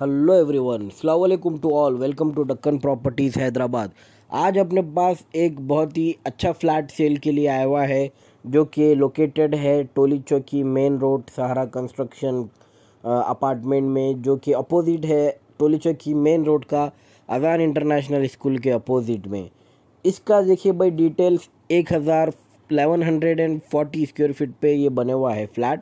hello everyone वालेकुम to all welcome to Deccan properties Hyderabad आज अपने पास एक बहुत ही अच्छा फ्लैट सेल के लिए आया हुआ है जो कि लोकेटेड है Toli Chowki main road Sahara construction apartment में जो कि अपोजिट है टोली चौकी मेन रोड का अजान इंटरनेशनल स्कूल के अपोजिट में इसका देखिए भाई डिटेल्स एक हज़ार eleven hundred and square feet पर ये बने हुआ है फ्लैट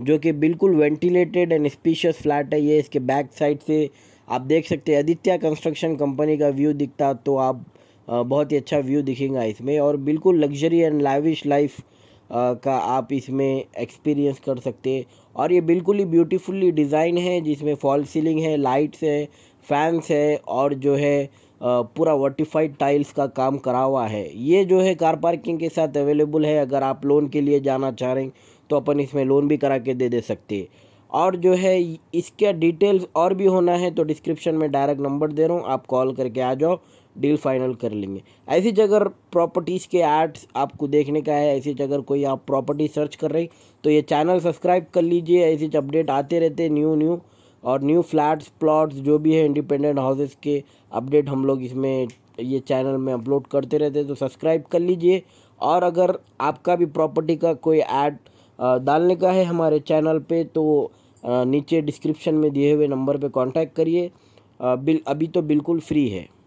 जो कि बिल्कुल वेंटिलेटेड एंड स्पीशियस फ्लैट है ये इसके बैक साइड से आप देख सकते हैं आदित्य कंस्ट्रक्शन कंपनी का व्यू दिखता तो आप बहुत ही अच्छा व्यू दिखेगा इसमें और बिल्कुल लग्जरी एंड लाइविश लाइफ का आप इसमें एक्सपीरियंस कर सकते हैं और ये बिल्कुल ही ब्यूटीफुली डिज़ाइन है जिसमें फॉल सीलिंग है लाइट्स है फैंस है और जो है पूरा वर्टिफाइड टाइल्स का काम करा हुआ है ये जो है कार पार्किंग के साथ अवेलेबल है अगर आप लोन के लिए जाना चाह रहे हैं तो अपन इसमें लोन भी करा के दे दे सकते और जो है इसका डिटेल्स और भी होना है तो डिस्क्रिप्शन में डायरेक्ट नंबर दे रहा हूँ आप कॉल करके आ जाओ डील फाइनल कर लेंगे ऐसी जगह प्रॉपर्टीज़ के एड्स आपको देखने का है ऐसी जगह कोई आप प्रॉपर्टी सर्च कर रही तो ये चैनल सब्सक्राइब कर लीजिए ऐसे अपडेट आते रहते न्यू न्यू और न्यू फ्लैट्स प्लॉट्स जो भी है इंडिपेंडेंट हाउसेस के अपडेट हम लोग इसमें ये चैनल में अपलोड करते रहते तो सब्सक्राइब कर लीजिए और अगर आपका भी प्रॉपर्टी का कोई ऐड डालने का है हमारे चैनल पे तो नीचे डिस्क्रिप्शन में दिए हुए नंबर पे कांटेक्ट करिए बिल अभी तो बिल्कुल फ्री है